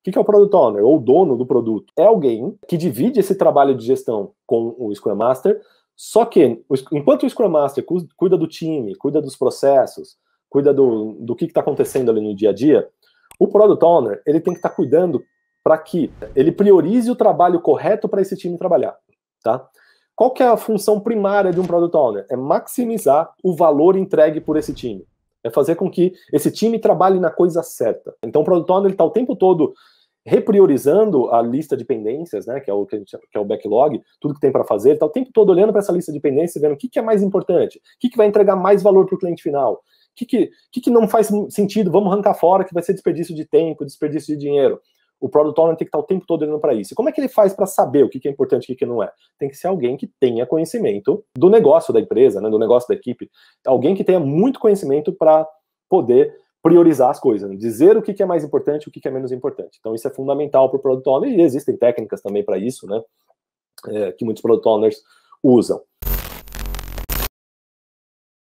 O que é o Product Owner ou dono do produto? É alguém que divide esse trabalho de gestão com o Scrum Master, só que enquanto o Scrum Master cuida do time, cuida dos processos, cuida do, do que está acontecendo ali no dia a dia, o Product Owner ele tem que estar tá cuidando para que ele priorize o trabalho correto para esse time trabalhar, tá? Qual que é a função primária de um Product Owner? É maximizar o valor entregue por esse time. É fazer com que esse time trabalhe na coisa certa. Então, o Product Owner está o tempo todo repriorizando a lista de pendências, né, que é o que, gente, que é o backlog, tudo que tem para fazer, está o tempo todo olhando para essa lista de pendências e vendo o que, que é mais importante, o que, que vai entregar mais valor para o cliente final, o que, que, que, que não faz sentido, vamos arrancar fora, que vai ser desperdício de tempo, desperdício de dinheiro. O Product Owner tem que estar o tempo todo olhando para isso. E como é que ele faz para saber o que, é importante e o que, não é? Tem que ser alguém que tenha conhecimento do negócio da empresa, né, do negócio da equipe. Alguém que tenha muito conhecimento para poder priorizar as coisas, né? dizer o que, é mais importante e o que, é menos importante. Então, isso é fundamental para o Product Owner e existem técnicas também para isso, né? É, que muitos Product Owners usam.